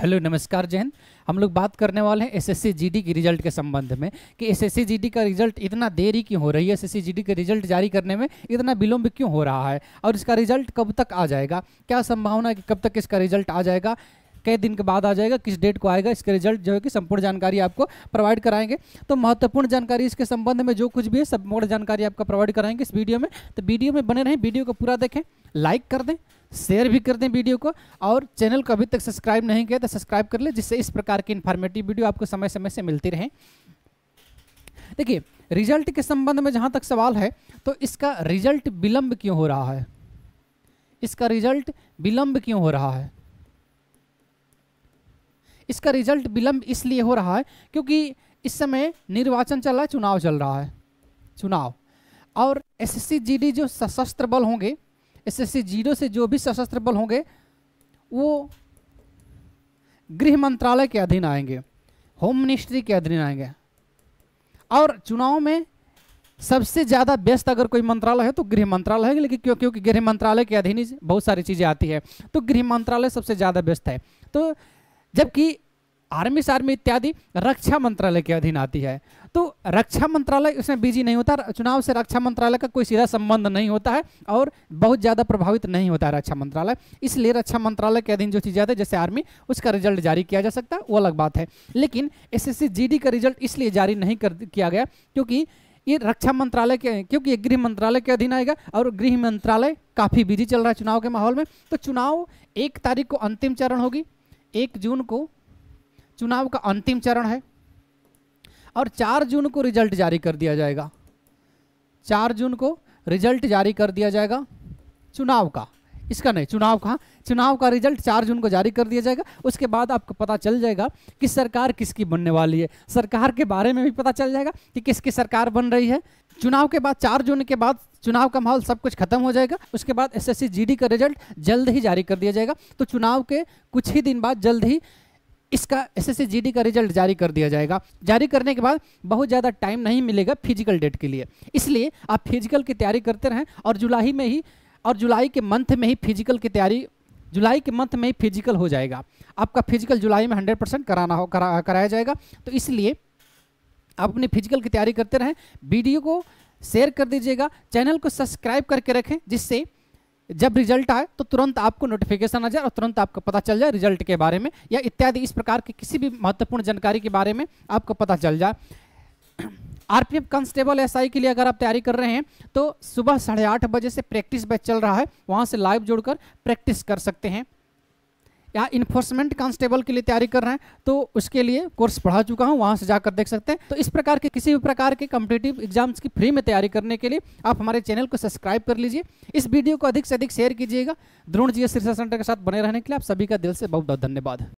hello नमस्कार जैन हम लोग बात करने वाले हैं एसएससी जीडी की रिजल्ट के संबंध में कि एसएससी जीडी का रिजल्ट इतना देरी क्यों हो रही है एसएससी जीडी का रिजल्ट जारी करने में इतना विलम्ब क्यों हो रहा है और इसका रिजल्ट कब तक आ जाएगा क्या संभावना है कि कब तक इसका रिजल्ट आ जाएगा कई दिन के बाद आ जाएगा किस डेट को आएगा इसका रिजल्ट जो है कि संपूर्ण जानकारी आपको प्रोवाइड कराएंगे तो महत्वपूर्ण जानकारी इसके संबंध में जो कुछ भी है संपूर्ण जानकारी आपका प्रोवाइड कराएंगे इस वीडियो में तो वीडियो में बने रहें वीडियो को पूरा देखें लाइक कर दें शेयर भी कर दें वीडियो को और चैनल को अभी तक सब्सक्राइब नहीं किया तो सब्सक्राइब कर लें जिससे इस प्रकार की इन्फॉर्मेटिव वीडियो आपको समय समय से मिलती रहें देखिए रिजल्ट के संबंध में जहाँ तक सवाल है तो इसका रिजल्ट विलंब क्यों हो रहा है इसका रिजल्ट विलंब क्यों हो रहा है इसका रिजल्ट विलंब इसलिए हो रहा है क्योंकि इस समय निर्वाचन चल रहा है चुनाव चल रहा है चुनाव और एसएससी जीडी जो सशस्त्र बल होंगे एसएससी जीरो से जो भी सशस्त्र बल होंगे वो गृह मंत्रालय के अधीन आएंगे होम मिनिस्ट्री के अधीन आएंगे और चुनाव में सबसे ज़्यादा व्यस्त अगर कोई मंत्रालय है तो गृह मंत्रालय है लेकिन क्यों क्योंकि गृह मंत्रालय के अधीन ही बहुत सारी चीज़ें आती है तो गृह मंत्रालय सबसे ज़्यादा व्यस्त है तो जबकि आर्मी सार्मी इत्यादि रक्षा मंत्रालय के अधीन आती है तो रक्षा मंत्रालय इसमें बिजी नहीं होता चुनाव से रक्षा मंत्रालय का कोई सीधा संबंध नहीं होता है और बहुत ज़्यादा प्रभावित नहीं होता है रक्षा मंत्रालय इसलिए रक्षा मंत्रालय के अधीन जो चीज़ आती है जैसे आर्मी उसका रिजल्ट जारी किया जा सकता है वो अलग बात है लेकिन एस एस का रिजल्ट इसलिए जारी नहीं कर किया गया क्योंकि ये रक्षा मंत्रालय के क्योंकि ये गृह मंत्रालय के अधीन आएगा और गृह मंत्रालय काफ़ी बिजी चल रहा है चुनाव के माहौल में तो चुनाव एक तारीख को अंतिम चरण होगी एक जून को चुनाव का अंतिम चरण है और चार जून को रिजल्ट जारी कर दिया जाएगा चार जून को रिजल्ट जारी कर दिया जाएगा चुनाव का इसका नहीं चुनाव का चुनाव का रिजल्ट चार जून को जारी कर दिया जाएगा उसके बाद आपको पता चल जाएगा कि सरकार किसकी बनने वाली है सरकार के बारे में भी पता चल जाएगा कि किसकी सरकार बन रही है चुनाव के बाद चार जून के बाद चुनाव का माहौल सब कुछ खत्म हो जाएगा उसके बाद एसएससी जीडी का रिजल्ट जल्द ही जारी कर दिया जाएगा तो चुनाव के कुछ ही दिन बाद जल्द ही इसका एसएससी जीडी का रिजल्ट जारी कर दिया जाएगा जारी करने के बाद बहुत ज़्यादा टाइम नहीं मिलेगा फिजिकल डेट के लिए इसलिए आप फिजिकल की तैयारी करते रहें और जुलाई में ही और जुलाई के मंथ में ही फिजिकल की तैयारी जुलाई के मंथ में ही फिजिकल हो जाएगा आपका फिजिकल जुलाई में हंड्रेड परसेंट कराना हो करा कराया जाएगा तो इसलिए आप अपनी फिजिकल की तैयारी करते रहें वीडियो को शेयर कर दीजिएगा चैनल को सब्सक्राइब करके रखें जिससे जब रिजल्ट आए तो तुरंत आपको नोटिफिकेशन आ जाए और तुरंत आपको पता चल जाए रिजल्ट के बारे में या इत्यादि इस प्रकार की किसी भी महत्वपूर्ण जानकारी के बारे में आपको पता चल जाए आरपीएफ कांस्टेबल एसआई के लिए अगर आप तैयारी कर रहे हैं तो सुबह साढ़े आठ बजे से प्रैक्टिस बैच चल रहा है वहाँ से लाइव जुड़कर प्रैक्टिस कर सकते हैं या इन्फोर्समेंट कांस्टेबल के लिए तैयारी कर रहे हैं तो उसके लिए कोर्स पढ़ा चुका हूँ वहाँ से जाकर देख सकते हैं तो इस प्रकार के किसी भी प्रकार के कम्पिटेटिव एग्जाम्स की फ्री में तैयारी करने के लिए आप हमारे चैनल को सब्सक्राइब कर लीजिए इस वीडियो को अधिक से अधिक शेयर कीजिएगा द्रोण जी शिक्षा सेंटर के साथ बने रहने के लिए आप सभी का दिल से बहुत बहुत धन्यवाद